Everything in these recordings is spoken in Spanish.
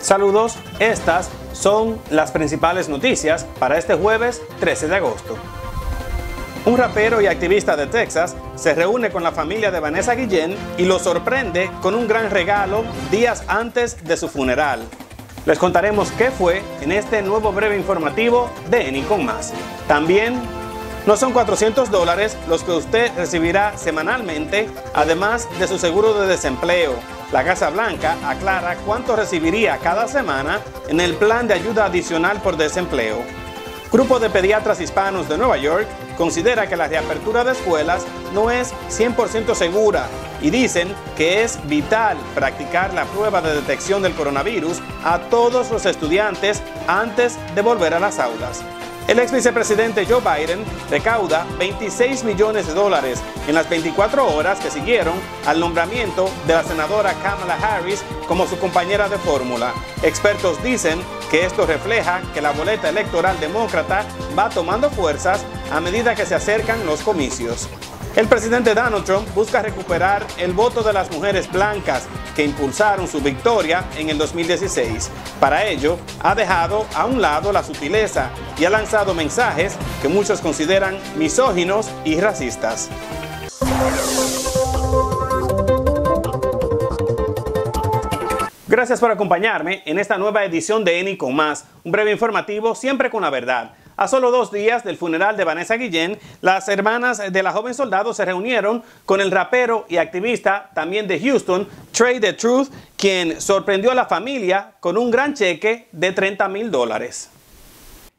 Saludos, estas son las principales noticias para este jueves 13 de agosto. Un rapero y activista de Texas se reúne con la familia de Vanessa Guillén y lo sorprende con un gran regalo días antes de su funeral. Les contaremos qué fue en este nuevo breve informativo de Eni con más. También no son 400 dólares los que usted recibirá semanalmente, además de su seguro de desempleo. La Casa Blanca aclara cuánto recibiría cada semana en el plan de ayuda adicional por desempleo. Grupo de Pediatras Hispanos de Nueva York considera que la reapertura de escuelas no es 100% segura y dicen que es vital practicar la prueba de detección del coronavirus a todos los estudiantes antes de volver a las aulas. El ex vicepresidente Joe Biden recauda 26 millones de dólares en las 24 horas que siguieron al nombramiento de la senadora Kamala Harris como su compañera de fórmula. Expertos dicen que esto refleja que la boleta electoral demócrata va tomando fuerzas a medida que se acercan los comicios. El presidente Donald Trump busca recuperar el voto de las mujeres blancas que impulsaron su victoria en el 2016. Para ello, ha dejado a un lado la sutileza y ha lanzado mensajes que muchos consideran misóginos y racistas. Gracias por acompañarme en esta nueva edición de Eni con más, un breve informativo siempre con la verdad. A solo dos días del funeral de Vanessa Guillén, las hermanas de la joven soldado se reunieron con el rapero y activista también de Houston, Trey The Truth, quien sorprendió a la familia con un gran cheque de 30 mil dólares.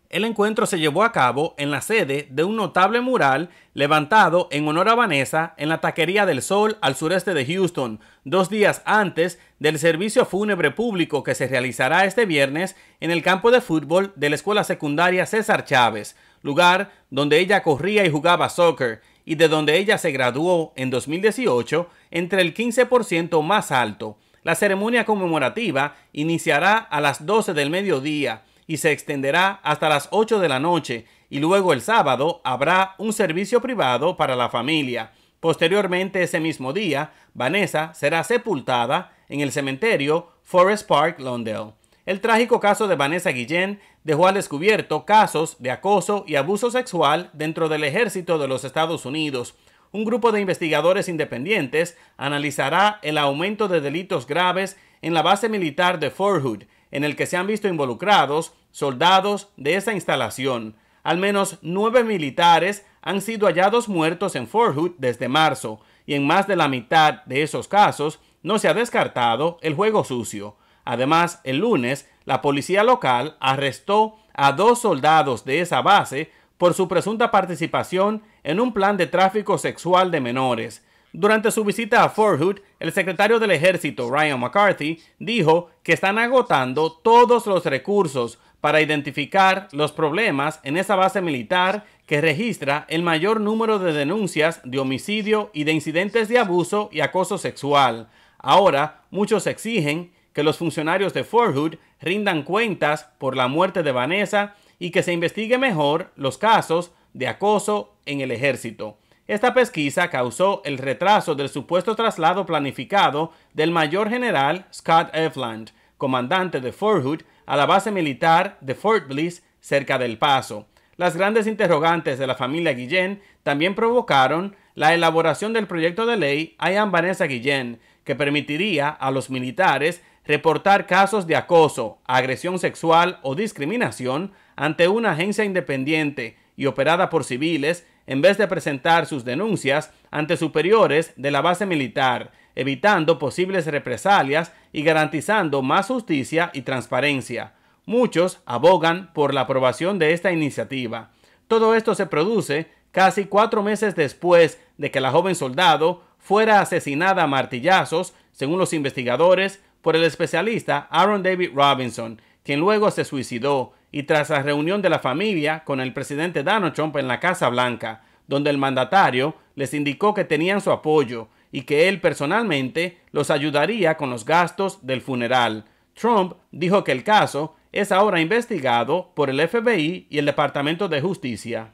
El encuentro se llevó a cabo en la sede de un notable mural levantado en honor a Vanessa en la Taquería del Sol al sureste de Houston, dos días antes del servicio fúnebre público que se realizará este viernes en el campo de fútbol de la Escuela Secundaria César Chávez, lugar donde ella corría y jugaba soccer y de donde ella se graduó en 2018 entre el 15% más alto. La ceremonia conmemorativa iniciará a las 12 del mediodía y se extenderá hasta las 8 de la noche y luego el sábado habrá un servicio privado para la familia. Posteriormente ese mismo día, Vanessa será sepultada en el cementerio Forest Park, Londell. El trágico caso de Vanessa Guillén dejó al descubierto casos de acoso y abuso sexual dentro del ejército de los Estados Unidos. Un grupo de investigadores independientes analizará el aumento de delitos graves en la base militar de Fort Hood, en el que se han visto involucrados soldados de esa instalación. Al menos nueve militares han sido hallados muertos en Fort Hood desde marzo, y en más de la mitad de esos casos no se ha descartado el juego sucio. Además, el lunes, la policía local arrestó a dos soldados de esa base por su presunta participación en un plan de tráfico sexual de menores. Durante su visita a Fort Hood, el secretario del ejército Ryan McCarthy dijo que están agotando todos los recursos para identificar los problemas en esa base militar que registra el mayor número de denuncias de homicidio y de incidentes de abuso y acoso sexual. Ahora, muchos exigen que los funcionarios de Fort Hood rindan cuentas por la muerte de Vanessa y que se investigue mejor los casos de acoso en el ejército. Esta pesquisa causó el retraso del supuesto traslado planificado del mayor general Scott Evland, comandante de Fort Hood, a la base militar de Fort Bliss cerca del Paso. Las grandes interrogantes de la familia Guillén también provocaron la elaboración del proyecto de ley Ayan Vanessa Guillén, que permitiría a los militares reportar casos de acoso, agresión sexual o discriminación ante una agencia independiente y operada por civiles en vez de presentar sus denuncias ante superiores de la base militar, evitando posibles represalias y garantizando más justicia y transparencia. Muchos abogan por la aprobación de esta iniciativa. Todo esto se produce casi cuatro meses después de que la joven soldado fuera asesinada a martillazos, según los investigadores, por el especialista Aaron David Robinson, quien luego se suicidó, y tras la reunión de la familia con el presidente Donald Trump en la Casa Blanca, donde el mandatario les indicó que tenían su apoyo y que él personalmente los ayudaría con los gastos del funeral. Trump dijo que el caso es ahora investigado por el FBI y el Departamento de Justicia.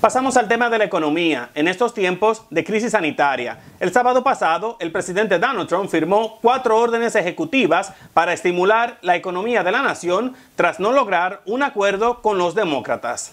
Pasamos al tema de la economía en estos tiempos de crisis sanitaria. El sábado pasado, el presidente Donald Trump firmó cuatro órdenes ejecutivas para estimular la economía de la nación tras no lograr un acuerdo con los demócratas.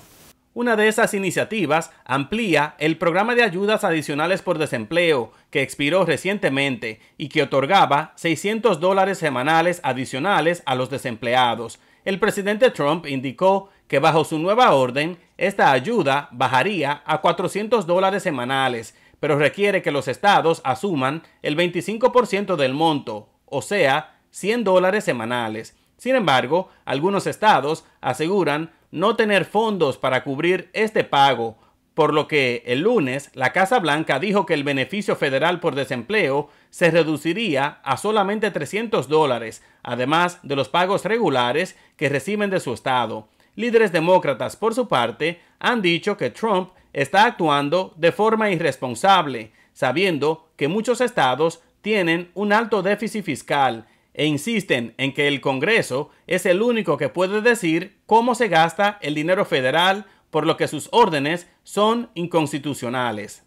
Una de esas iniciativas amplía el programa de ayudas adicionales por desempleo que expiró recientemente y que otorgaba 600 dólares semanales adicionales a los desempleados. El presidente Trump indicó que bajo su nueva orden esta ayuda bajaría a 400 dólares semanales, pero requiere que los estados asuman el 25% del monto, o sea, 100 dólares semanales. Sin embargo, algunos estados aseguran no tener fondos para cubrir este pago, por lo que el lunes la Casa Blanca dijo que el beneficio federal por desempleo se reduciría a solamente 300 dólares, además de los pagos regulares que reciben de su estado. Líderes demócratas, por su parte, han dicho que Trump está actuando de forma irresponsable, sabiendo que muchos estados tienen un alto déficit fiscal e insisten en que el Congreso es el único que puede decir cómo se gasta el dinero federal, por lo que sus órdenes son inconstitucionales.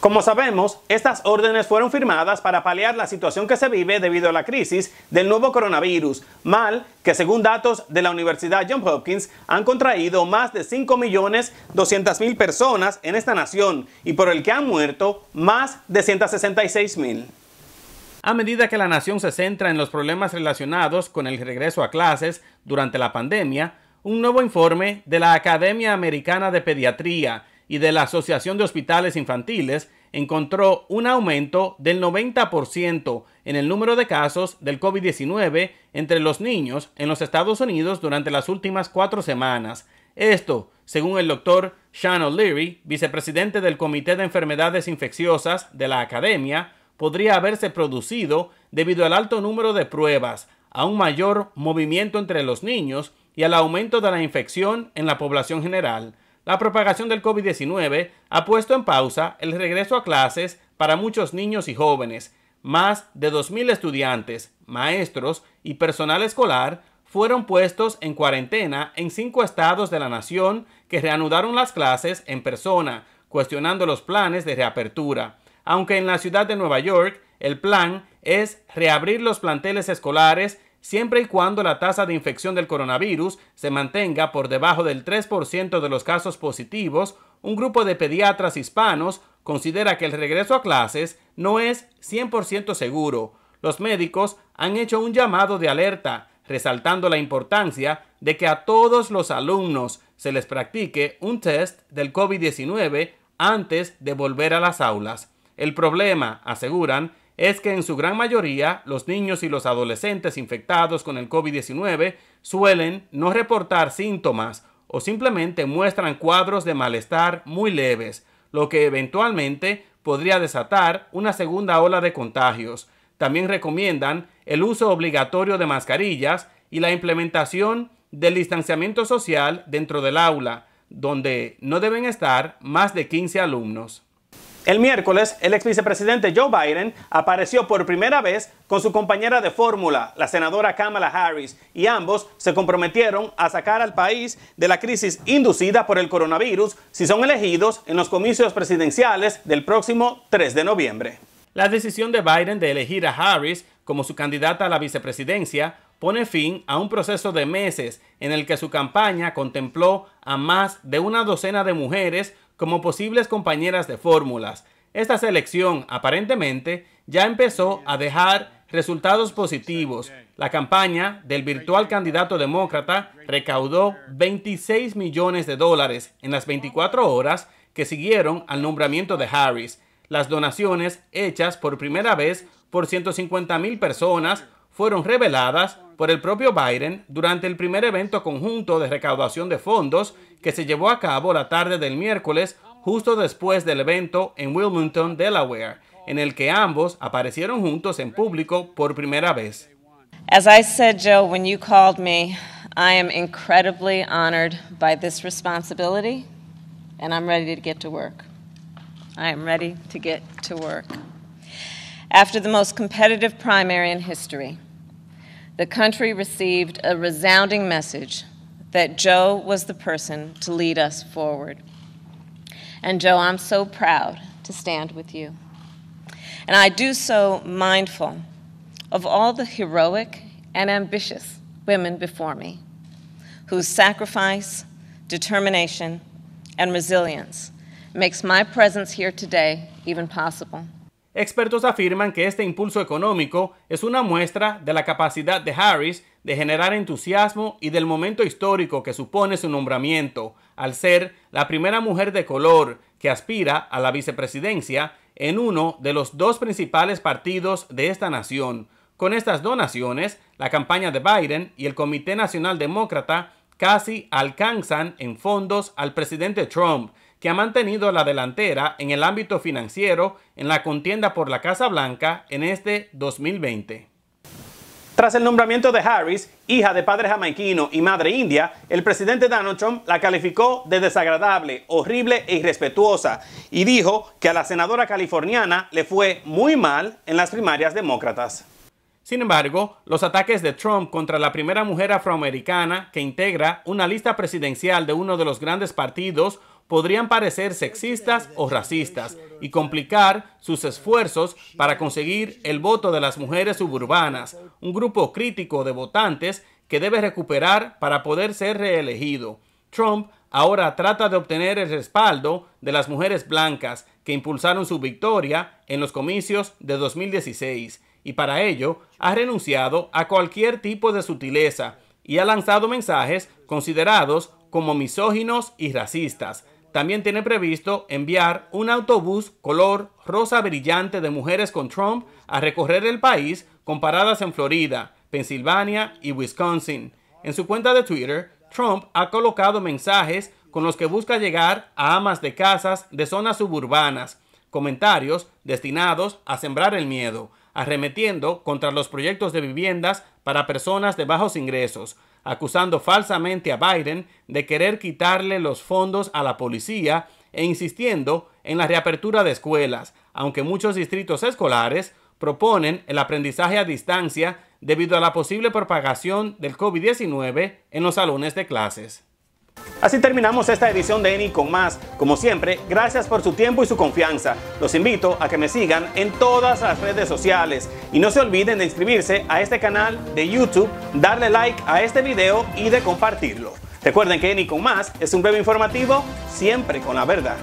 Como sabemos, estas órdenes fueron firmadas para paliar la situación que se vive debido a la crisis del nuevo coronavirus, mal que según datos de la Universidad Johns Hopkins han contraído más de 5.200.000 personas en esta nación y por el que han muerto más de 166.000. A medida que la nación se centra en los problemas relacionados con el regreso a clases durante la pandemia, un nuevo informe de la Academia Americana de Pediatría y de la Asociación de Hospitales Infantiles encontró un aumento del 90% en el número de casos del COVID-19 entre los niños en los Estados Unidos durante las últimas cuatro semanas. Esto, según el doctor Sean O'Leary, vicepresidente del Comité de Enfermedades Infecciosas de la Academia, podría haberse producido debido al alto número de pruebas, a un mayor movimiento entre los niños y al aumento de la infección en la población general la propagación del COVID-19 ha puesto en pausa el regreso a clases para muchos niños y jóvenes. Más de 2.000 estudiantes, maestros y personal escolar fueron puestos en cuarentena en cinco estados de la nación que reanudaron las clases en persona, cuestionando los planes de reapertura. Aunque en la ciudad de Nueva York el plan es reabrir los planteles escolares siempre y cuando la tasa de infección del coronavirus se mantenga por debajo del 3% de los casos positivos, un grupo de pediatras hispanos considera que el regreso a clases no es 100% seguro. Los médicos han hecho un llamado de alerta, resaltando la importancia de que a todos los alumnos se les practique un test del COVID-19 antes de volver a las aulas. El problema, aseguran, es que en su gran mayoría los niños y los adolescentes infectados con el COVID-19 suelen no reportar síntomas o simplemente muestran cuadros de malestar muy leves, lo que eventualmente podría desatar una segunda ola de contagios. También recomiendan el uso obligatorio de mascarillas y la implementación del distanciamiento social dentro del aula, donde no deben estar más de 15 alumnos. El miércoles, el ex vicepresidente Joe Biden apareció por primera vez con su compañera de fórmula, la senadora Kamala Harris, y ambos se comprometieron a sacar al país de la crisis inducida por el coronavirus si son elegidos en los comicios presidenciales del próximo 3 de noviembre. La decisión de Biden de elegir a Harris como su candidata a la vicepresidencia pone fin a un proceso de meses en el que su campaña contempló a más de una docena de mujeres como posibles compañeras de fórmulas. Esta selección, aparentemente, ya empezó a dejar resultados positivos. La campaña del virtual candidato demócrata recaudó 26 millones de dólares en las 24 horas que siguieron al nombramiento de Harris. Las donaciones hechas por primera vez por 150 mil personas fueron reveladas por el propio Biden durante el primer evento conjunto de recaudación de fondos que se llevó a cabo la tarde del miércoles justo después del evento en Wilmington, Delaware, en el que ambos aparecieron juntos en público por primera vez. As I said, Joe, when you called me, I am incredibly honored by this responsibility, and I'm ready to get to work. I am ready to get to work. After the most competitive primary in history, the country received a resounding message that Joe was the person to lead us forward. And Joe, I'm so proud to stand with you. And I do so mindful of all the heroic and ambitious women before me whose sacrifice, determination, and resilience makes my presence here today even possible. Expertos afirman que este impulso económico es una muestra de la capacidad de Harris de generar entusiasmo y del momento histórico que supone su nombramiento, al ser la primera mujer de color que aspira a la vicepresidencia en uno de los dos principales partidos de esta nación. Con estas donaciones, la campaña de Biden y el Comité Nacional Demócrata casi alcanzan en fondos al presidente Trump, que ha mantenido la delantera en el ámbito financiero en la contienda por la Casa Blanca en este 2020. Tras el nombramiento de Harris, hija de padre jamaiquino y madre india, el presidente Donald Trump la calificó de desagradable, horrible e irrespetuosa y dijo que a la senadora californiana le fue muy mal en las primarias demócratas. Sin embargo, los ataques de Trump contra la primera mujer afroamericana que integra una lista presidencial de uno de los grandes partidos podrían parecer sexistas o racistas y complicar sus esfuerzos para conseguir el voto de las mujeres suburbanas, un grupo crítico de votantes que debe recuperar para poder ser reelegido. Trump ahora trata de obtener el respaldo de las mujeres blancas que impulsaron su victoria en los comicios de 2016 y para ello ha renunciado a cualquier tipo de sutileza y ha lanzado mensajes considerados como misóginos y racistas, también tiene previsto enviar un autobús color rosa brillante de mujeres con Trump a recorrer el país con paradas en Florida, Pensilvania y Wisconsin. En su cuenta de Twitter, Trump ha colocado mensajes con los que busca llegar a amas de casas de zonas suburbanas, comentarios destinados a sembrar el miedo arremetiendo contra los proyectos de viviendas para personas de bajos ingresos, acusando falsamente a Biden de querer quitarle los fondos a la policía e insistiendo en la reapertura de escuelas, aunque muchos distritos escolares proponen el aprendizaje a distancia debido a la posible propagación del COVID-19 en los salones de clases. Así terminamos esta edición de ENI con más. Como siempre, gracias por su tiempo y su confianza. Los invito a que me sigan en todas las redes sociales y no se olviden de inscribirse a este canal de YouTube, darle like a este video y de compartirlo. Recuerden que ENI con más es un breve informativo siempre con la verdad.